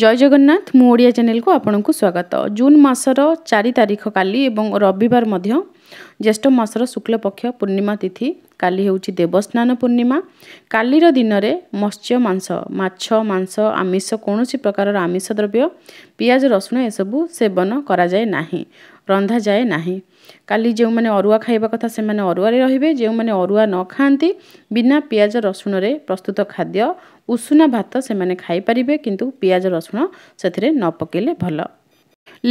ଜୟ ଜଗନ୍ନାଥ ମୁଁ ଓଡ଼ିଆ ଚ୍ୟାନେଲକୁ ଆପଣଙ୍କୁ ସ୍ୱାଗତ ଜୁନ୍ ମାସର ଚାରି ତାରିଖ କାଲି ଏବଂ ରବିବାର ମଧ୍ୟ ଜ୍ୟେଷ୍ଠ ମାସର ଶୁକ୍ଳପକ୍ଷ ପୂର୍ଣ୍ଣିମା ତିଥି କାଲି ହେଉଛି ଦେବସ୍ନାନ ପୂର୍ଣ୍ଣିମା କାଲିର ଦିନରେ ମତ୍ସ୍ୟ ମାଂସ ମାଛ ମାଂସ ଆମିଷ କୌଣସି ପ୍ରକାରର ଆମିଷ ଦ୍ରବ୍ୟ ପିଆଜ ରସୁଣ ଏସବୁ ସେବନ କରାଯାଏ ନାହିଁ ରନ୍ଧାଯାଏ ନାହିଁ କାଲି ଯେଉଁମାନେ ଅରୁଆ ଖାଇବା କଥା ସେମାନେ ଅରୁଆରେ ରହିବେ ଯେଉଁମାନେ ଅରୁଆ ନ ଖାଆନ୍ତି ବିନା ପିଆଜ ରସୁଣରେ ପ୍ରସ୍ତୁତ ଖାଦ୍ୟ ଉଷୁନା ଭାତ ସେମାନେ ଖାଇପାରିବେ କିନ୍ତୁ ପିଆଜ ରସୁଣ ସେଥିରେ ନ ପକାଇଲେ ଭଲ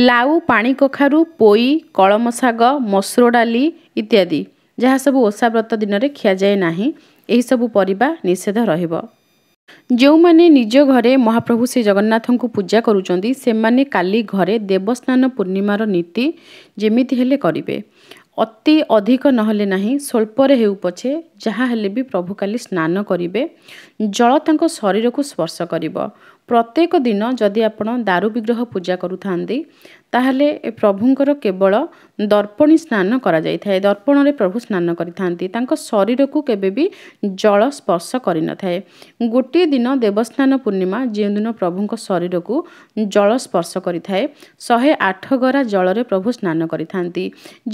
ଲାଉ ପାଣି କଖାରୁ ପୋଇ କଳମ ଶାଗ ମସୁର ଡାଲି ଇତ୍ୟାଦି ଯାହା ସବୁ ଓଷା ବ୍ରତ ଦିନରେ ଖିଆଯାଏ ନାହିଁ ଏହିସବୁ ପରିବା ନିଷେଧ ରହିବ ଯେଉଁମାନେ ନିଜ ଘରେ ମହାପ୍ରଭୁ ଶ୍ରୀ ଜଗନ୍ନାଥଙ୍କୁ ପୂଜା କରୁଛନ୍ତି ସେମାନେ କାଲି ଘରେ ଦେବସ୍ନାନ ପୂର୍ଣ୍ଣିମାର ନୀତି ଯେମିତି ହେଲେ କରିବେ ଅତି ଅଧିକ ନହେଲେ ନାହିଁ ସ୍ୱଳ୍ପରେ ହେଉ ପଛେ ଯାହା ହେଲେ ବି ପ୍ରଭୁ କାଲି ସ୍ନାନ କରିବେ ଜଳ ତାଙ୍କ ଶରୀରକୁ ସ୍ପର୍ଶ କରିବ ପ୍ରତ୍ୟେକ ଦିନ ଯଦି ଆପଣ ଦାରୁ ବିଗ୍ରହ ପୂଜା କରୁଥାନ୍ତି ତାହେଲେ ପ୍ରଭୁଙ୍କର କେବଳ ଦର୍ପଣୀ ସ୍ନାନ କରାଯାଇଥାଏ ଦର୍ପଣରେ ପ୍ରଭୁ ସ୍ନାନ କରିଥାନ୍ତି ତାଙ୍କ ଶରୀରକୁ କେବେ ବି ଜଳ ସ୍ପର୍ଶ କରିନଥାଏ ଗୋଟିଏ ଦିନ ଦେବସ୍ନାନ ପୂର୍ଣ୍ଣିମା ଯେଉଁଦିନ ପ୍ରଭୁଙ୍କ ଶରୀରକୁ ଜଳ ସ୍ପର୍ଶ କରିଥାଏ ଶହେ ଆଠ ଗରା ଜଳରେ ପ୍ରଭୁ ସ୍ନାନ କରିଥାନ୍ତି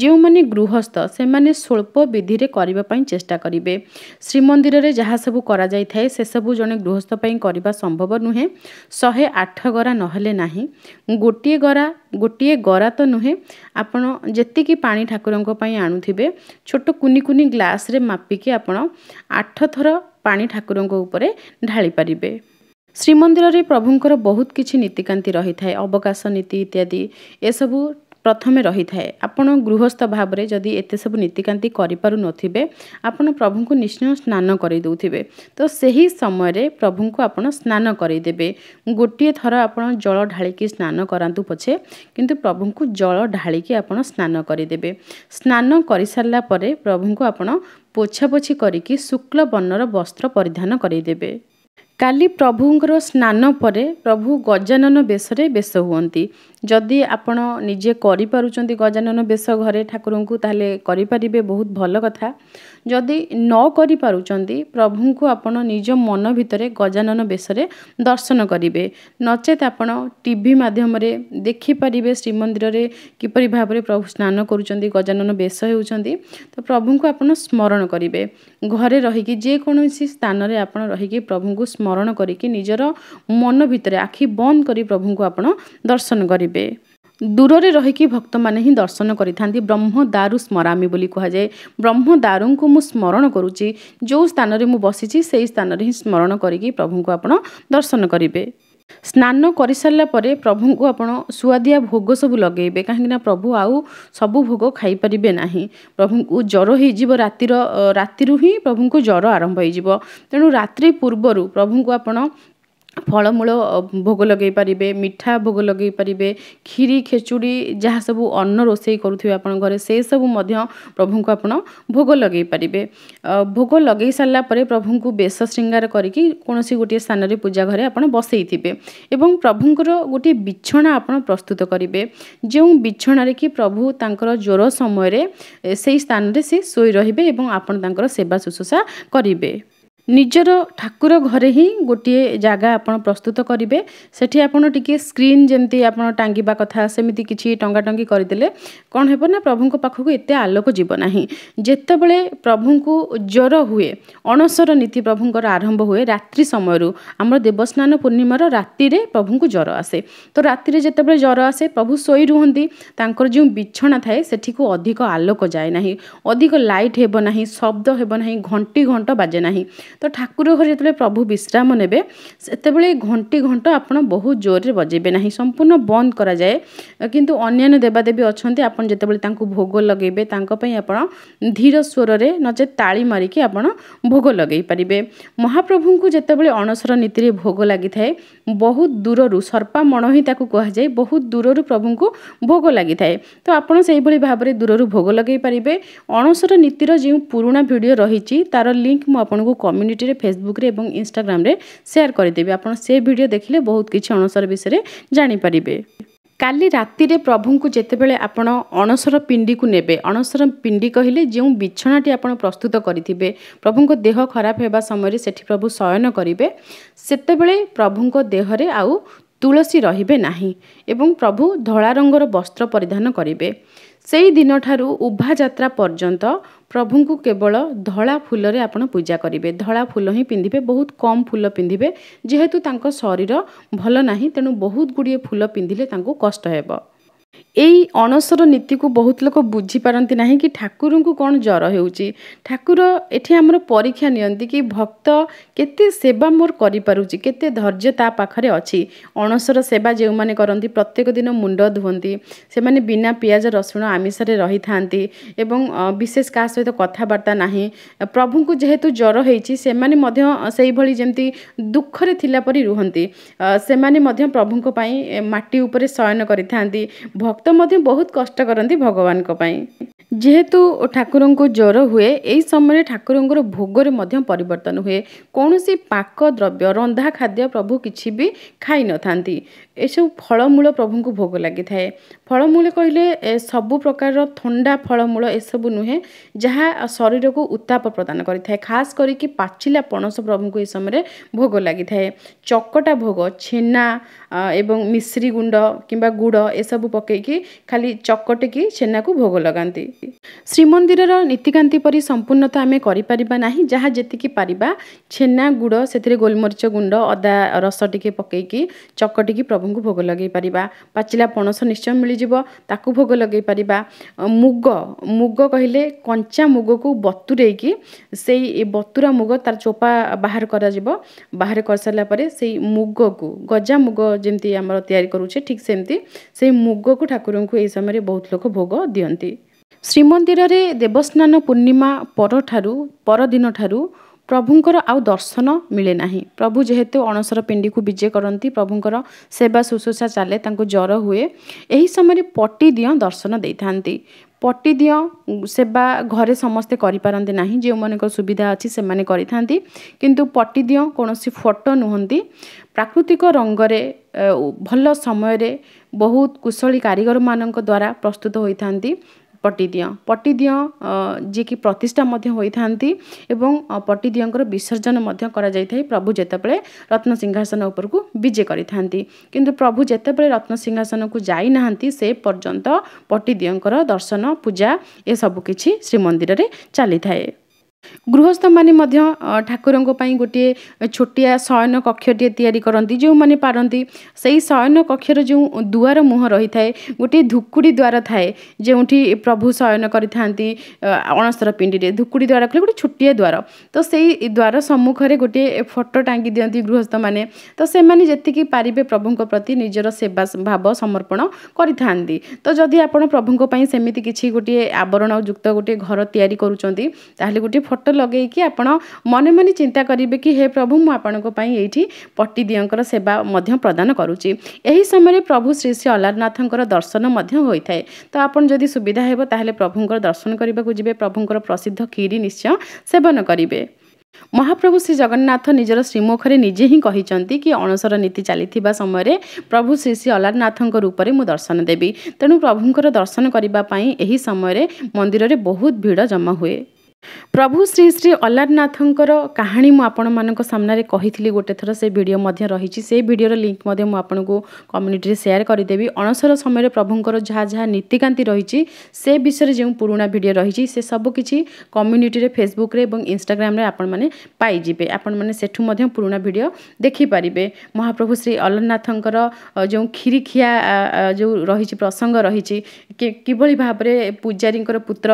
ଯେଉଁମାନେ ଗୃହସ୍ଥ ସେମାନେ ସ୍ୱଳ୍ପ ବିଧିରେ କରିବା ପାଇଁ ଚେଷ୍ଟା କରିବେ ଶ୍ରୀମନ୍ଦିରରେ ଯାହା ସବୁ କରାଯାଇଥାଏ ସେସବୁ ଜଣେ ଗୃହସ୍ଥ ପାଇଁ କରିବା ସମ୍ଭବ ନୁହେଁ ଶହେ ଆଠ ଗରା ନହେଲେ ନାହିଁ ଗୋଟିଏ ଗରା ଗୋଟିଏ ଗରା ତ ନୁହେଁ ଆପଣ ଯେତିକି ପାଣି ଠାକୁରଙ୍କ ପାଇଁ ଆଣୁଥିବେ ଛୋଟ କୁନି କୁନି ଗ୍ଲାସ୍ରେ ମାପିକି ଆପଣ ଆଠ ଥର ପାଣି ଠାକୁରଙ୍କ ଉପରେ ଢାଳିପାରିବେ ଶ୍ରୀମନ୍ଦିରରେ ପ୍ରଭୁଙ୍କର ବହୁତ କିଛି ନୀତିକାନ୍ତି ରହିଥାଏ ଅବକାଶ ନୀତି ଇତ୍ୟାଦି ଏସବୁ ପ୍ରଥମେ ରହିଥାଏ ଆପଣ ଗୃହସ୍ଥ ଭାବରେ ଯଦି ଏତେ ସବୁ ନୀତିକାନ୍ତି କରିପାରୁନଥିବେ ଆପଣ ପ୍ରଭୁଙ୍କୁ ନିଶ୍ଚୟ ସ୍ନାନ କରାଇ ଦେଉଥିବେ ତ ସେହି ସମୟରେ ପ୍ରଭୁଙ୍କୁ ଆପଣ ସ୍ନାନ କରାଇଦେବେ ଗୋଟିଏ ଥର ଆପଣ ଜଳ ଢାଳିକି ସ୍ନାନ କରାନ୍ତୁ ପଛେ କିନ୍ତୁ ପ୍ରଭୁଙ୍କୁ ଜଳ ଢାଳିକି ଆପଣ ସ୍ନାନ କରିଦେବେ ସ୍ନାନ କରିସାରିଲା ପରେ ପ୍ରଭୁଙ୍କୁ ଆପଣ ପୋଛାପୋଛି କରିକି ଶୁକ୍ଳ ବର୍ଣ୍ଣର ବସ୍ତ୍ର ପରିଧାନ କରାଇଦେବେ କାଲି ପ୍ରଭୁଙ୍କର ସ୍ନାନ ପରେ ପ୍ରଭୁ ଗଜାନନ ବେଶରେ ବେଶ ହୁଅନ୍ତି ଯଦି ଆପଣ ନିଜେ କରିପାରୁଛନ୍ତି ଗଜାନନ ବେଶ ଘରେ ଠାକୁରଙ୍କୁ ତାହେଲେ କରିପାରିବେ ବହୁତ ଭଲ କଥା ଯଦି ନ କରିପାରୁଛନ୍ତି ପ୍ରଭୁଙ୍କୁ ଆପଣ ନିଜ ମନ ଭିତରେ ଗଜାନନ ବେଶରେ ଦର୍ଶନ କରିବେ ନଚେତ୍ ଆପଣ ଟିଭି ମାଧ୍ୟମରେ ଦେଖିପାରିବେ ଶ୍ରୀମନ୍ଦିରରେ କିପରି ଭାବରେ ପ୍ରଭୁ ସ୍ନାନ କରୁଛନ୍ତି ଗଜାନନ ବେଶ ହେଉଛନ୍ତି ତ ପ୍ରଭୁଙ୍କୁ ଆପଣ ସ୍ମରଣ କରିବେ ଘରେ ରହିକି ଯେକୌଣସି ସ୍ଥାନରେ ଆପଣ ରହିକି ପ୍ରଭୁଙ୍କୁ ସ୍ମରଣ ସ୍ମରଣ କରିକି ନିଜର ମନ ଭିତରେ ଆଖି ବନ୍ଦ କରି ପ୍ରଭୁଙ୍କୁ ଆପଣ ଦର୍ଶନ କରିବେ ଦୂରରେ ରହିକି ଭକ୍ତମାନେ ହିଁ ଦର୍ଶନ କରିଥାନ୍ତି ବ୍ରହ୍ମ ଦାରୁ ସ୍ମରାମି ବୋଲି କୁହାଯାଏ ବ୍ରହ୍ମ ଦାରୁଙ୍କୁ ମୁଁ ସ୍ମରଣ କରୁଛି ଯେଉଁ ସ୍ଥାନରେ ମୁଁ ବସିଛି ସେହି ସ୍ଥାନରେ ହିଁ ସ୍ମରଣ କରିକି ପ୍ରଭୁଙ୍କୁ ଆପଣ ଦର୍ଶନ କରିବେ ସ୍ନାନ କରିସାରିଲା ପରେ ପ୍ରଭୁଙ୍କୁ ଆପଣ ସୁଆଦିଆ ଭୋଗ ସବୁ ଲଗେଇବେ କାହିଁକିନା ପ୍ରଭୁ ଆଉ ସବୁ ଭୋଗ ଖାଇପାରିବେ ନାହିଁ ପ୍ରଭୁଙ୍କୁ ଜ୍ୱର ହେଇଯିବ ରାତିର ରାତିରୁ ହିଁ ପ୍ରଭୁଙ୍କୁ ଜ୍ୱର ଆରମ୍ଭ ହେଇଯିବ ତେଣୁ ରାତ୍ରି ପୂର୍ବରୁ ପ୍ରଭୁଙ୍କୁ ଆପଣ ଫଳମୂଳ ଭୋଗ ଲଗାଇ ପାରିବେ ମିଠା ଭୋଗ ଲଗାଇ ପାରିବେ କ୍ଷୀରି ଖେଚୁଡ଼ି ଯାହା ସବୁ ଅନ୍ନ ରୋଷେଇ କରୁଥିବେ ଆପଣଙ୍କ ଘରେ ସେସବୁ ମଧ୍ୟ ପ୍ରଭୁଙ୍କୁ ଆପଣ ଭୋଗ ଲଗାଇ ପାରିବେ ଭୋଗ ଲଗାଇ ସାରିଲା ପରେ ପ୍ରଭୁଙ୍କୁ ବେଶ ଶୃଙ୍ଗାର କରିକି କୌଣସି ଗୋଟିଏ ସ୍ଥାନରେ ପୂଜା ଘରେ ଆପଣ ବସାଇଥିବେ ଏବଂ ପ୍ରଭୁଙ୍କର ଗୋଟିଏ ବିଛଣା ଆପଣ ପ୍ରସ୍ତୁତ କରିବେ ଯେଉଁ ବିଛଣାରେ କି ପ୍ରଭୁ ତାଙ୍କର ଜ୍ୱର ସମୟରେ ସେହି ସ୍ଥାନରେ ସେ ଶୋଇ ରହିବେ ଏବଂ ଆପଣ ତାଙ୍କର ସେବା ଶୁଶ୍ରୂଷା କରିବେ ନିଜର ଠାକୁର ଘରେ ହିଁ ଗୋଟିଏ ଜାଗା ଆପଣ ପ୍ରସ୍ତୁତ କରିବେ ସେଠି ଆପଣ ଟିକିଏ ସ୍କ୍ରିନ୍ ଯେମିତି ଆପଣ ଟାଙ୍ଗିବା କଥା ସେମିତି କିଛି ଟଙ୍ଗାଟଙ୍ଗି କରିଦେଲେ କ'ଣ ହେବ ନା ପ୍ରଭୁଙ୍କ ପାଖକୁ ଏତେ ଆଲୋକ ଯିବ ନାହିଁ ଯେତେବେଳେ ପ୍ରଭୁଙ୍କୁ ଜ୍ୱର ହୁଏ ଅଣସର ନୀତି ପ୍ରଭୁଙ୍କର ଆରମ୍ଭ ହୁଏ ରାତ୍ରି ସମୟରୁ ଆମର ଦେବସ୍ନାନ ପୂର୍ଣ୍ଣିମାର ରାତିରେ ପ୍ରଭୁଙ୍କୁ ଜ୍ୱର ଆସେ ତ ରାତିରେ ଯେତେବେଳେ ଜ୍ୱର ଆସେ ପ୍ରଭୁ ଶୋଇ ରୁହନ୍ତି ତାଙ୍କର ଯେଉଁ ବିଛଣା ଥାଏ ସେଠିକୁ ଅଧିକ ଆଲୋକ ଯାଏ ନାହିଁ ଅଧିକ ଲାଇଟ୍ ହେବ ନାହିଁ ଶବ୍ଦ ହେବ ନାହିଁ ଘଣ୍ଟି ଘଣ୍ଟ ବାଜେ ନାହିଁ ତ ଠାକୁର ଘରେ ଯେତେବେଳେ ପ୍ରଭୁ ବିଶ୍ରାମ ନେବେ ସେତେବେଳେ ଘଣ୍ଟି ଘଣ୍ଟ ଆପଣ ବହୁତ ଜୋରରେ ବଜେଇବେ ନାହିଁ ସମ୍ପୂର୍ଣ୍ଣ ବନ୍ଦ କରାଯାଏ କିନ୍ତୁ ଅନ୍ୟାନ୍ୟ ଦେବାଦେବୀ ଅଛନ୍ତି ଆପଣ ଯେତେବେଳେ ତାଙ୍କୁ ଭୋଗ ଲଗେଇବେ ତାଙ୍କ ପାଇଁ ଆପଣ ଧୀର ସ୍ୱରରେ ନଚେତ୍ ତାଳି ମାରିକି ଆପଣ ଭୋଗ ଲଗେଇ ପାରିବେ ମହାପ୍ରଭୁଙ୍କୁ ଯେତେବେଳେ ଅଣସର ନୀତିରେ ଭୋଗ ଲାଗିଥାଏ ବହୁତ ଦୂରରୁ ସର୍ପା ମଣ ହିଁ ତାକୁ କୁହାଯାଏ ବହୁତ ଦୂରରୁ ପ୍ରଭୁଙ୍କୁ ଭୋଗ ଲାଗିଥାଏ ତ ଆପଣ ସେହିଭଳି ଭାବରେ ଦୂରରୁ ଭୋଗ ଲଗେଇ ପାରିବେ ଅଣସର ନୀତିର ଯେଉଁ ପୁରୁଣା ଭିଡ଼ିଓ ରହିଛି ତାର ଲିଙ୍କ୍ ମୁଁ ଆପଣଙ୍କୁ କମେଣ୍ଟ କମ୍ୟୁନିଟିରେ ଫେସବୁକ୍ରେ ଏବଂ ଇନଷ୍ଟାଗ୍ରାମରେ ସେୟାର କରିଦେବି ଆପଣ ସେ ଭିଡ଼ିଓ ଦେଖିଲେ ବହୁତ କିଛି ଅଣସର ବିଷୟରେ ଜାଣିପାରିବେ କାଲି ରାତିରେ ପ୍ରଭୁଙ୍କୁ ଯେତେବେଳେ ଆପଣ ଅଣସର ପିଣ୍ଡିକୁ ନେବେ ଅଣସର ପିଣ୍ଡି କହିଲେ ଯେଉଁ ବିଛଣାଟି ଆପଣ ପ୍ରସ୍ତୁତ କରିଥିବେ ପ୍ରଭୁଙ୍କ ଦେହ ଖରାପ ହେବା ସମୟରେ ସେଠି ପ୍ରଭୁ ଶୟନ କରିବେ ସେତେବେଳେ ପ୍ରଭୁଙ୍କ ଦେହରେ ଆଉ ତୁଳସୀ ରହିବେ ନାହିଁ ଏବଂ ପ୍ରଭୁ ଧଳା ରଙ୍ଗର ବସ୍ତ୍ର ପରିଧାନ କରିବେ ସେହି ଦିନଠାରୁ ଉଭା ଯାତ୍ରା ପର୍ଯ୍ୟନ୍ତ ପ୍ରଭୁଙ୍କୁ କେବଳ ଧଳା ଫୁଲରେ ଆପଣ ପୂଜା କରିବେ ଧଳା ଫୁଲ ହିଁ ପିନ୍ଧିବେ ବହୁତ କମ୍ ଫୁଲ ପିନ୍ଧିବେ ଯେହେତୁ ତାଙ୍କ ଶରୀର ଭଲ ନାହିଁ ତେଣୁ ବହୁତ ଗୁଡ଼ିଏ ଫୁଲ ପିନ୍ଧିଲେ ତାଙ୍କୁ କଷ୍ଟ ହେବ ଏଇ ଅଣସର ନୀତିକୁ ବହୁତ ଲୋକ ବୁଝିପାରନ୍ତି ନାହିଁ କି ଠାକୁରଙ୍କୁ କ'ଣ ଜ୍ୱର ହେଉଛି ଠାକୁର ଏଠି ଆମର ପରୀକ୍ଷା ନିଅନ୍ତି କି ଭକ୍ତ କେତେ ସେବା ମୋର କରିପାରୁଛି କେତେ ଧୈର୍ଯ୍ୟ ତା ପାଖରେ ଅଛି ଅଣସର ସେବା ଯେଉଁମାନେ କରନ୍ତି ପ୍ରତ୍ୟେକ ଦିନ ମୁଣ୍ଡ ଧୁଅନ୍ତି ସେମାନେ ବିନା ପିଆଜ ରସୁଣ ଆମିଷରେ ରହିଥାନ୍ତି ଏବଂ ବିଶେଷ କାହା ସହିତ କଥାବାର୍ତ୍ତା ନାହିଁ ପ୍ରଭୁଙ୍କୁ ଯେହେତୁ ଜ୍ୱର ହେଇଛି ସେମାନେ ମଧ୍ୟ ସେଇଭଳି ଯେମିତି ଦୁଃଖରେ ଥିଲା ପରି ରୁହନ୍ତି ସେମାନେ ମଧ୍ୟ ପ୍ରଭୁଙ୍କ ପାଇଁ ମାଟି ଉପରେ ଶୟନ କରିଥାନ୍ତି ଭକ୍ତ ମଧ୍ୟ ବହୁତ କଷ୍ଟ କରନ୍ତି ଭଗବାନଙ୍କ ପାଇଁ ଯେହେତୁ ଠାକୁରଙ୍କୁ ଜ୍ୱର ହୁଏ ଏହି ସମୟରେ ଠାକୁରଙ୍କର ଭୋଗରେ ମଧ୍ୟ ପରିବର୍ତ୍ତନ ହୁଏ କୌଣସି ପାକ ଦ୍ରବ୍ୟ ରନ୍ଧା ଖାଦ୍ୟ ପ୍ରଭୁ କିଛି ବି ଖାଇନଥାନ୍ତି ଏସବୁ ଫଳମୂଳ ପ୍ରଭୁଙ୍କୁ ଭୋଗ ଲାଗିଥାଏ ଫଳମୂଳ କହିଲେ ସବୁ ପ୍ରକାରର ଥଣ୍ଡା ଫଳମୂଳ ଏସବୁ ନୁହେଁ ଯାହା ଶରୀରକୁ ଉତ୍ତାପ ପ୍ରଦାନ କରିଥାଏ ଖାସ୍ କରିକି ପାଚିଲା ପଣସ ପ୍ରଭୁଙ୍କୁ ଏ ସମୟରେ ଭୋଗ ଲାଗିଥାଏ ଚକଟା ଭୋଗ ଛେନା ଏବଂ ମିଶ୍ରି ଗୁଣ୍ଡ କିମ୍ବା ଗୁଡ଼ ଏସବୁ ପକାଇକି ଖାଲି ଚକଟିକି ଛେନାକୁ ଭୋଗ ଲଗାନ୍ତି ଶ୍ରୀମନ୍ଦିରର ନୀତିକାନ୍ତି ପରି ସମ୍ପୂର୍ଣ୍ଣ ତ ଆମେ କରିପାରିବା ନାହିଁ ଯାହା ଯେତିକି ପାରିବା ଛେନା ଗୁଡ଼ ସେଥିରେ ଗୋଲମରିଚ ଗୁଣ୍ଡ ଅଦା ରସ ଟିକେ ପକାଇକି ଚକଟିକି ପ୍ରଭୁଙ୍କୁ ଭୋଗ ଲଗାଇ ପାରିବା ପାଚିଲା ପଣସ ନିଶ୍ଚୟ ମିଳି ସରିଯିବ ତାକୁ ଭୋଗ ଲଗାଇ ପାରିବା ମୁଗ ମୁଗ କହିଲେ କଞ୍ଚା ମୁଗକୁ ବତୁରେଇକି ସେଇ ବତୁରା ମୁଗ ତାର ଚୋପା ବାହାର କରାଯିବ ବାହାର କରିସାରିଲା ପରେ ସେଇ ମୁଗକୁ ଗଜା ମୁଗ ଯେମିତି ଆମର ତିଆରି କରୁଛେ ଠିକ୍ ସେମିତି ସେଇ ମୁଗକୁ ଠାକୁରଙ୍କୁ ଏହି ସମୟରେ ବହୁତ ଲୋକ ଭୋଗ ଦିଅନ୍ତି ଶ୍ରୀମନ୍ଦିରରେ ଦେବସ୍ନାନ ପୂର୍ଣ୍ଣିମା ପରଠାରୁ ପରଦିନ ଠାରୁ ପ୍ରଭୁଙ୍କର ଆଉ ଦର୍ଶନ ମିଳେ ନାହିଁ ପ୍ରଭୁ ଯେହେତୁ ଅଣସର ପିଣ୍ଡିକୁ ବିଜେ କରନ୍ତି ପ୍ରଭୁଙ୍କର ସେବା ଶୁଶ୍ରୂଷା ଚାଲେ ତାଙ୍କୁ ଜ୍ୱର ହୁଏ ଏହି ସମୟରେ ପଟି ଦିଅଁ ଦର୍ଶନ ଦେଇଥାନ୍ତି ପଟି ଦିଅଁ ସେବା ଘରେ ସମସ୍ତେ କରିପାରନ୍ତି ନାହିଁ ଯେଉଁମାନଙ୍କର ସୁବିଧା ଅଛି ସେମାନେ କରିଥାନ୍ତି କିନ୍ତୁ ପଟି ଦିଅଁ କୌଣସି ଫଟୋ ନୁହନ୍ତି ପ୍ରାକୃତିକ ରଙ୍ଗରେ ଭଲ ସମୟରେ ବହୁତ କୁଶଳୀ କାରିଗରମାନଙ୍କ ଦ୍ୱାରା ପ୍ରସ୍ତୁତ ହୋଇଥାନ୍ତି पटिदिय पटिदिँ जि प्रतिष्ठाइँ ए पटिदियो विसर्जन था प्रभुतल रत्नसिंहासन उपजे गरि प्रभुतेबे रत्नसिंहासनको जाइना से पर्यन्त पटिदियो दर्शन पूजा एसबुकि श्रीमन्दिर चालिथाए गृहस्थ मै ठाकुर गोटे छोटिया शयनकक्ष पार शयन कक्षर जो दुवर मुह रहिथाए गोटे धुकुडी द्वार थाए जो प्रभु शयन गरि अणस्तर पिँडी धुकुडीद्वार खो गए छोट द्वार त सम्मुखले गोटे फोटो टाँगिदि गृहस्थ मे ततिकि पारि प्रति निजर सेवा भाव समर्पण गरिदि प्रभुपी सेमिकि गोटि आवरण जुक्त गोटिए घर तिरि त है ଫଟୋ ଲଗାଇକି ଆପଣ ମନେ ମନେ ଚିନ୍ତା କରିବେ କି ହେ ପ୍ରଭୁ ମୁଁ ଆପଣଙ୍କ ପାଇଁ ଏଇଠି ପଟ୍ଟିଦିଅଙ୍କର ସେବା ମଧ୍ୟ ପ୍ରଦାନ କରୁଛି ଏହି ସମୟରେ ପ୍ରଭୁ ଶ୍ରୀ ଶ୍ରୀ ଅଲାରନାଥଙ୍କର ଦର୍ଶନ ମଧ୍ୟ ହୋଇଥାଏ ତ ଆପଣ ଯଦି ସୁବିଧା ହେବ ତାହେଲେ ପ୍ରଭୁଙ୍କର ଦର୍ଶନ କରିବାକୁ ଯିବେ ପ୍ରଭୁଙ୍କର ପ୍ରସିଦ୍ଧ କ୍ଷୀରି ନିଶ୍ଚୟ ସେବନ କରିବେ ମହାପ୍ରଭୁ ଶ୍ରୀ ଜଗନ୍ନାଥ ନିଜର ଶ୍ରୀମୁଖରେ ନିଜେ ହିଁ କହିଛନ୍ତି କି ଅଣସର ନୀତି ଚାଲିଥିବା ସମୟରେ ପ୍ରଭୁ ଶ୍ରୀ ଶ୍ରୀ ଅଲାରନାଥଙ୍କ ରୂପରେ ମୁଁ ଦର୍ଶନ ଦେବି ତେଣୁ ପ୍ରଭୁଙ୍କର ଦର୍ଶନ କରିବା ପାଇଁ ଏହି ସମୟରେ ମନ୍ଦିରରେ ବହୁତ ଭିଡ଼ ଜମା ହୁଏ ପ୍ରଭୁ ଶ୍ରୀ ଶ୍ରୀ ଅଲାରନାଥଙ୍କର କାହାଣୀ ମୁଁ ଆପଣମାନଙ୍କ ସାମ୍ନାରେ କହିଥିଲି ଗୋଟେ ଥର ସେ ଭିଡ଼ିଓ ମଧ୍ୟ ରହିଛି ସେ ଭିଡ଼ିଓର ଲିଙ୍କ୍ ମଧ୍ୟ ମୁଁ ଆପଣଙ୍କୁ କମ୍ୟୁନିଟିରେ ସେୟାର କରିଦେବି ଅଣସର ସମୟରେ ପ୍ରଭୁଙ୍କର ଯାହା ଯାହା ନୀତିକାନ୍ତି ରହିଛି ସେ ବିଷୟରେ ଯେଉଁ ପୁରୁଣା ଭିଡ଼ିଓ ରହିଛି ସେ ସବୁ କିଛି କମ୍ୟୁନିଟିରେ ଫେସବୁକ୍ରେ ଏବଂ ଇନଷ୍ଟାଗ୍ରାମରେ ଆପଣମାନେ ପାଇଯିବେ ଆପଣମାନେ ସେଠୁ ମଧ୍ୟ ପୁରୁଣା ଭିଡ଼ିଓ ଦେଖିପାରିବେ ମହାପ୍ରଭୁ ଶ୍ରୀ ଅଲାରନାଥଙ୍କର ଯେଉଁ କ୍ଷୀରିଖିଆ ଯେଉଁ ରହିଛି ପ୍ରସଙ୍ଗ ରହିଛି କିଭଳି ଭାବରେ ପୂଜାରୀଙ୍କର ପୁତ୍ର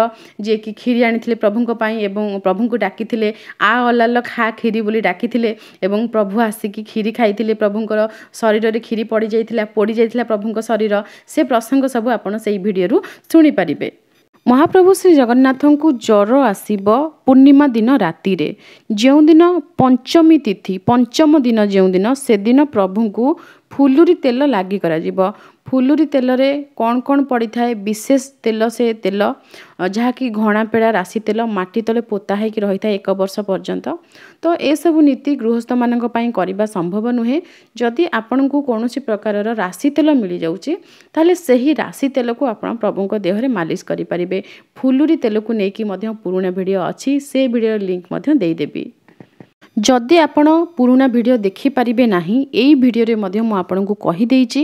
ଯିଏକି କ୍ଷୀରି ଆଣିଥିଲେ ପ୍ରଭୁଙ୍କ ପାଇଁ ଏବଂ ପ୍ରଭୁଙ୍କୁ ଡାକିଥିଲେ ଆ ଅଲାଲ ଖା କ୍ଷୀରି ବୋଲି ଡାକିଥିଲେ ଏବଂ ପ୍ରଭୁ ଆସିକି କ୍ଷୀରି ଖାଇଥିଲେ ପ୍ରଭୁଙ୍କର ଶରୀରରେ କ୍ଷୀରି ପଡ଼ିଯାଇଥିଲା ପଡ଼ିଯାଇଥିଲା ପ୍ରଭୁଙ୍କ ଶରୀର ସେ ପ୍ରସଙ୍ଗ ସବୁ ଆପଣ ସେଇ ଭିଡ଼ିଓରୁ ଶୁଣିପାରିବେ ମହାପ୍ରଭୁ ଶ୍ରୀ ଜଗନ୍ନାଥଙ୍କୁ ଜ୍ୱର ଆସିବ ପୂର୍ଣ୍ଣିମା ଦିନ ରାତିରେ ଯେଉଁଦିନ ପଞ୍ଚମୀ ତିଥି ପଞ୍ଚମ ଦିନ ଯେଉଁଦିନ ସେଦିନ ପ୍ରଭୁଙ୍କୁ ଫୁଲୁରି ତେଲ ଲାଗି କରାଯିବ ଫୁଲୁରି ତେଲରେ କ'ଣ କ'ଣ ପଡ଼ିଥାଏ ବିଶେଷ ତେଲ ସେ ତେଲ ଯାହାକି ଘଣାପେଡ଼ା ରାଶି ତେଲ ମାଟି ତଳେ ପୋତା ହେଇକି ରହିଥାଏ ଏକ ବର୍ଷ ପର୍ଯ୍ୟନ୍ତ ତ ଏସବୁ ନୀତି ଗୃହସ୍ଥମାନଙ୍କ ପାଇଁ କରିବା ସମ୍ଭବ ନୁହେଁ ଯଦି ଆପଣଙ୍କୁ କୌଣସି ପ୍ରକାରର ରାଶି ତେଲ ମିଳିଯାଉଛି ତାହେଲେ ସେହି ରାଶି ତେଲକୁ ଆପଣ ପ୍ରଭୁଙ୍କ ଦେହରେ ମାଲିସ କରିପାରିବେ ଫୁଲୁରି ତେଲକୁ ନେଇକି ମଧ୍ୟ ପୁରୁଣା ଭିଡ଼ିଓ ଅଛି ସେ ଭିଡ଼ିଓର ଲିଙ୍କ ମଧ୍ୟ ଦେଇଦେବି ଯଦି ଆପଣ ପୁରୁଣା ଭିଡ଼ିଓ ଦେଖିପାରିବେ ନାହିଁ ଏଇ ଭିଡ଼ିଓରେ ମଧ୍ୟ ମୁଁ ଆପଣଙ୍କୁ କହିଦେଇଛି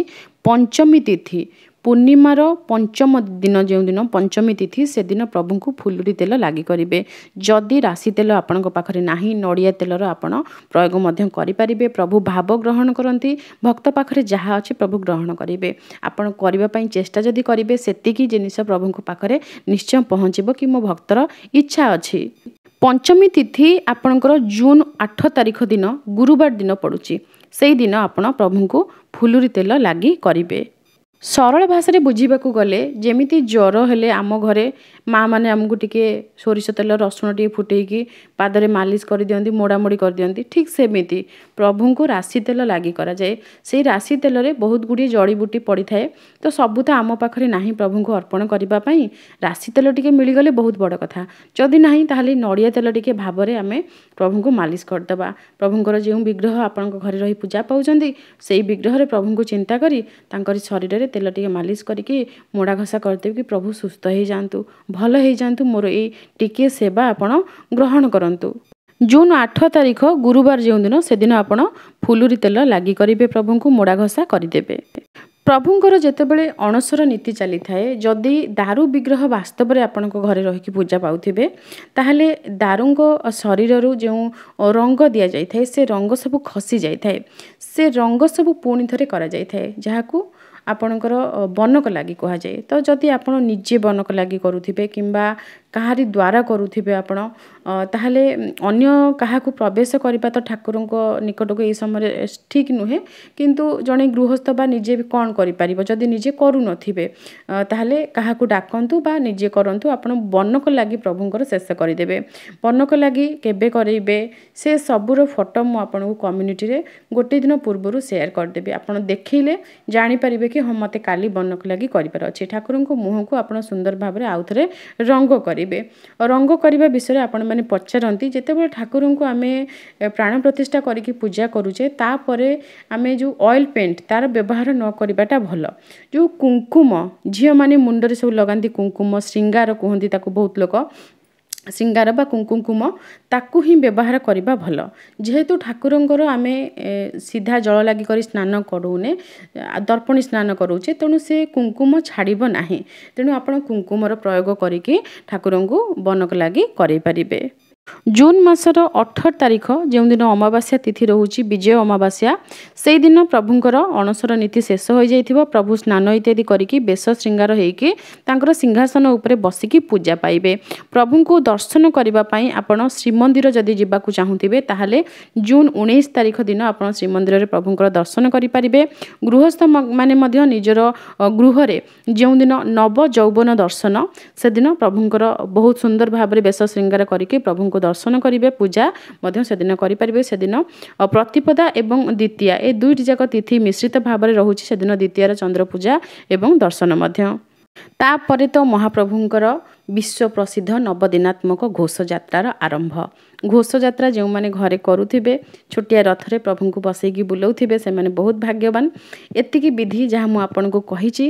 ପଞ୍ଚମୀ ତିଥି ପୂର୍ଣ୍ଣିମାର ପଞ୍ଚମ ଦିନ ଯେଉଁଦିନ ପଞ୍ଚମୀ ତିଥି ସେଦିନ ପ୍ରଭୁଙ୍କୁ ଫୁଲୁରି ତେଲ ଲାଗି କରିବେ ଯଦି ରାଶି ତେଲ ଆପଣଙ୍କ ପାଖରେ ନାହିଁ ନଡ଼ିଆ ତେଲର ଆପଣ ପ୍ରୟୋଗ ମଧ୍ୟ କରିପାରିବେ ପ୍ରଭୁ ଭାବ ଗ୍ରହଣ କରନ୍ତି ଭକ୍ତ ପାଖରେ ଯାହା ଅଛି ପ୍ରଭୁ ଗ୍ରହଣ କରିବେ ଆପଣ କରିବା ପାଇଁ ଚେଷ୍ଟା ଯଦି କରିବେ ସେତିକି ଜିନିଷ ପ୍ରଭୁଙ୍କ ପାଖରେ ନିଶ୍ଚୟ ପହଞ୍ଚିବ କି ମୋ ଭକ୍ତର ଇଚ୍ଛା ଅଛି ପଞ୍ଚମୀ ତିଥି ଆପଣଙ୍କର ଜୁନ୍ ଆଠ ତାରିଖ ଦିନ ଗୁରୁବାର ଦିନ ପଡ଼ୁଛି ସେହିଦିନ ଆପଣ ପ୍ରଭୁଙ୍କୁ ଫୁଲୁରି ତେଲ ଲାଗି କରିବେ ସରଳ ଭାଷାରେ ବୁଝିବାକୁ ଗଲେ ଯେମିତି ଜ୍ୱର ହେଲେ ଆମ ଘରେ ମାଆମାନେ ଆମକୁ ଟିକିଏ ସୋରିଷ ତେଲ ରସୁଣ ଟିକିଏ ଫୁଟେଇକି ପାଦରେ ମାଲିସ୍ କରିଦିଅନ୍ତି ମୋଡ଼ାମୋଡ଼ି କରିଦିଅନ୍ତି ଠିକ୍ ସେମିତି ପ୍ରଭୁଙ୍କୁ ରାଶି ତେଲ ଲାଗି କରାଯାଏ ସେଇ ରାଶି ତେଲରେ ବହୁତ ଗୁଡ଼ିଏ ଜଡ଼ିବୁଟି ପଡ଼ିଥାଏ ତ ସବୁ ତ ଆମ ପାଖରେ ନାହିଁ ପ୍ରଭୁଙ୍କୁ ଅର୍ପଣ କରିବା ପାଇଁ ରାଶି ତେଲ ଟିକେ ମିଳିଗଲେ ବହୁତ ବଡ଼ କଥା ଯଦି ନାହିଁ ତାହେଲେ ନଡ଼ିଆ ତେଲ ଟିକେ ଭାବରେ ଆମେ ପ୍ରଭୁଙ୍କୁ ମାଲିସ କରିଦେବା ପ୍ରଭୁଙ୍କର ଯେଉଁ ବିଗ୍ରହ ଆପଣଙ୍କ ଘରେ ରହି ପୂଜା ପାଉଛନ୍ତି ସେଇ ବିଗ୍ରହରେ ପ୍ରଭୁଙ୍କୁ ଚିନ୍ତା କରି ତାଙ୍କରି ଶରୀରରେ ତେଲ ଟିକେ ମାଲିସ କରିକି ମୋଡ଼ା ଘଷା କରିଦେଇକି ପ୍ରଭୁ ସୁସ୍ଥ ହେଇଯାଆନ୍ତୁ ଭଲ ହେଇଯାଆନ୍ତୁ ମୋର ଏଇ ଟିକିଏ ସେବା ଆପଣ ଗ୍ରହଣ କରନ୍ତୁ ଜୁନ୍ ଆଠ ତାରିଖ ଗୁରୁବାର ଯେଉଁଦିନ ସେଦିନ ଆପଣ ଫୁଲୁରି ତେଲ ଲାଗି କରିବେ ପ୍ରଭୁଙ୍କୁ ମୋଡ଼ାଘଷା କରିଦେବେ ପ୍ରଭୁଙ୍କର ଯେତେବେଳେ ଅଣସର ନୀତି ଚାଲିଥାଏ ଯଦି ଦାରୁ ବିଗ୍ରହ ବାସ୍ତବରେ ଆପଣଙ୍କ ଘରେ ରହିକି ପୂଜା ପାଉଥିବେ ତାହେଲେ ଦାରୁଙ୍କ ଶରୀରରୁ ଯେଉଁ ରଙ୍ଗ ଦିଆଯାଇଥାଏ ସେ ରଙ୍ଗ ସବୁ ଖସି ଯାଇଥାଏ ସେ ରଙ୍ଗ ସବୁ ପୁଣି ଥରେ କରାଯାଇଥାଏ ଯାହାକୁ ଆପଣଙ୍କର ବନକ ଲାଗି କୁହାଯାଏ ତ ଯଦି ଆପଣ ନିଜେ ବନକ ଲାଗି କରୁଥିବେ କିମ୍ବା କାହାରି ଦ୍ୱାରା କରୁଥିବେ ଆପଣ ତାହେଲେ ଅନ୍ୟ କାହାକୁ ପ୍ରବେଶ କରିବା ତ ଠାକୁରଙ୍କ ନିକଟକୁ ଏହି ସମୟରେ ଠିକ୍ ନୁହେଁ କିନ୍ତୁ ଜଣେ ଗୃହସ୍ଥ ବା ନିଜେ ବି କ'ଣ କରିପାରିବ ଯଦି ନିଜେ କରୁନଥିବେ ତାହେଲେ କାହାକୁ ଡାକନ୍ତୁ ବା ନିଜେ କରନ୍ତୁ ଆପଣ ବନକ ଲାଗି ପ୍ରଭୁଙ୍କର ଶେଷ କରିଦେବେ ବନକ ଲାଗି କେବେ କରେଇବେ ସେ ସବୁର ଫଟୋ ମୁଁ ଆପଣଙ୍କୁ କମ୍ୟୁନିଟିରେ ଗୋଟିଏ ଦିନ ପୂର୍ବରୁ ସେୟାର କରିଦେବି ଆପଣ ଦେଖିଲେ ଜାଣିପାରିବେ କି ହଁ ମୋତେ କାଲି ବର୍ଣ୍ଣକ ଲାଗି କରିବାର ଅଛି ଠାକୁରଙ୍କ ମୁହଁକୁ ଆପଣ ସୁନ୍ଦର ଭାବରେ ଆଉଥରେ ରଙ୍ଗ କରିବେ କରିବେ ରଙ୍ଗ କରିବା ବିଷୟରେ ଆପଣମାନେ ପଚାରନ୍ତି ଯେତେବେଳେ ଠାକୁରଙ୍କୁ ଆମେ ପ୍ରାଣ ପ୍ରତିଷ୍ଠା କରିକି ପୂଜା କରୁଛେ ତାପରେ ଆମେ ଯେଉଁ ଅଏଲ୍ ପେଣ୍ଟ ତା'ର ବ୍ୟବହାର ନ କରିବାଟା ଭଲ ଯେଉଁ କୁଙ୍କୁମ ଝିଅମାନେ ମୁଣ୍ଡରେ ସବୁ ଲଗାନ୍ତି କୁଙ୍କୁମ ଶୃଙ୍ଗାର କୁହନ୍ତି ତାକୁ ବହୁତ ଲୋକ ସିଙ୍ଗାର ବା କୁଙ୍କୁମ ତାକୁ ହିଁ ବ୍ୟବହାର କରିବା ଭଲ ଯେହେତୁ ଠାକୁରଙ୍କର ଆମେ ସିଧା ଜଳ ଲାଗି କରି ସ୍ନାନ କରୁନେ ଦର୍ପଣୀ ସ୍ନାନ କରୁଛେ ତେଣୁ ସେ କୁଙ୍କୁମ ଛାଡ଼ିବ ନାହିଁ ତେଣୁ ଆପଣ କୁଙ୍କୁମର ପ୍ରୟୋଗ କରିକି ଠାକୁରଙ୍କୁ ବନକ ଲାଗି କରାଇପାରିବେ ଜୁନ୍ ମାସର ଅଠର ତାରିଖ ଯେଉଁଦିନ ଅମାବାସ୍ୟା ତିଥି ରହୁଛି ବିଜୟ ଅମାବାସ୍ୟା ସେହିଦିନ ପ୍ରଭୁଙ୍କର ଅଣସର ନୀତି ଶେଷ ହୋଇଯାଇଥିବ ପ୍ରଭୁ ସ୍ନାନ ଇତ୍ୟାଦି କରିକି ବେଶ ଶୃଙ୍ଗାର ହୋଇକି ତାଙ୍କର ସିଂହାସନ ଉପରେ ବସିକି ପୂଜା ପାଇବେ ପ୍ରଭୁଙ୍କୁ ଦର୍ଶନ କରିବା ପାଇଁ ଆପଣ ଶ୍ରୀମନ୍ଦିର ଯଦି ଯିବାକୁ ଚାହୁଁଥିବେ ତାହେଲେ ଜୁନ୍ ଉଣେଇଶ ତାରିଖ ଦିନ ଆପଣ ଶ୍ରୀମନ୍ଦିରରେ ପ୍ରଭୁଙ୍କର ଦର୍ଶନ କରିପାରିବେ ଗୃହସ୍ଥମାନେ ମଧ୍ୟ ନିଜର ଗୃହରେ ଯେଉଁଦିନ ନବ ଯୌବନ ଦର୍ଶନ ସେଦିନ ପ୍ରଭୁଙ୍କର ବହୁତ ସୁନ୍ଦର ଭାବରେ ବେଶ ଶୃଙ୍ଗାର କରିକି ପ୍ରଭୁଙ୍କୁ দর্শন করবে পূজা সেদিন করে সেদিন প্রতিপদা এবং দ্বিতীয়া এই দুইটি যাক তিথি মিশ্রিত ভাবে রয়েছে সেদিন দ্বিতীয়ার চন্দ্র পূজা এবং দর্শন মধ্য ତାପରେ ତ ମହାପ୍ରଭୁଙ୍କର ବିଶ୍ୱ ପ୍ରସିଦ୍ଧ ନବଦିନାତ୍ମକ ଘୋଷଯାତ୍ରାର ଆରମ୍ଭ ଘୋଷଯାତ୍ରା ଯେଉଁମାନେ ଘରେ କରୁଥିବେ ଛୋଟିଆ ରଥରେ ପ୍ରଭୁଙ୍କୁ ବସେଇକି ବୁଲାଉଥିବେ ସେମାନେ ବହୁତ ଭାଗ୍ୟବାନ ଏତିକି ବିଧି ଯାହା ମୁଁ ଆପଣଙ୍କୁ କହିଛି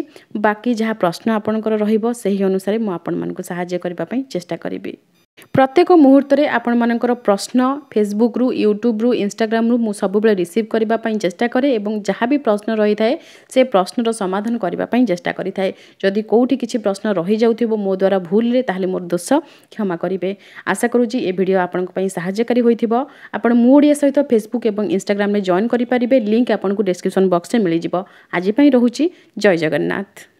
ବାକି ଯାହା ପ୍ରଶ୍ନ ଆପଣଙ୍କର ରହିବ ସେହି ଅନୁସାରେ ମୁଁ ଆପଣମାନଙ୍କୁ ସାହାଯ୍ୟ କରିବା ପାଇଁ ଚେଷ୍ଟା କରିବି ପ୍ରତ୍ୟେକ ମୁହୂର୍ତ୍ତରେ ଆପଣମାନଙ୍କର ପ୍ରଶ୍ନ ଫେସବୁକ୍ରୁ ୟୁଟ୍ୟୁବ୍ରୁ ଇନଷ୍ଟାଗ୍ରାମରୁ ମୁଁ ସବୁବେଳେ ରିସିଭ୍ କରିବା ପାଇଁ ଚେଷ୍ଟା କରେ ଏବଂ ଯାହା ବି ପ୍ରଶ୍ନ ରହିଥାଏ ସେ ପ୍ରଶ୍ନର ସମାଧାନ କରିବା ପାଇଁ ଚେଷ୍ଟା କରିଥାଏ ଯଦି କେଉଁଠି କିଛି ପ୍ରଶ୍ନ ରହିଯାଉଥିବ ମୋ ଦ୍ୱାରା ଭୁଲରେ ତାହେଲେ ମୋର ଦୋଷ କ୍ଷମା କରିବେ ଆଶା କରୁଛି ଏ ଭିଡ଼ିଓ ଆପଣଙ୍କ ପାଇଁ ସାହାଯ୍ୟକାରୀ ହୋଇଥିବ ଆପଣ ମୁଁ ଓଡ଼ିଆ ସହିତ ଫେସବୁକ୍ ଏବଂ ଇନଷ୍ଟାଗ୍ରାମରେ ଜଏନ୍ କରିପାରିବେ ଲିଙ୍କ୍ ଆପଣଙ୍କୁ ଡେସ୍କ୍ରିପସନ୍ ବକ୍ସରେ ମିଳିଯିବ ଆଜି ପାଇଁ ରହୁଛି ଜୟ ଜଗନ୍ନାଥ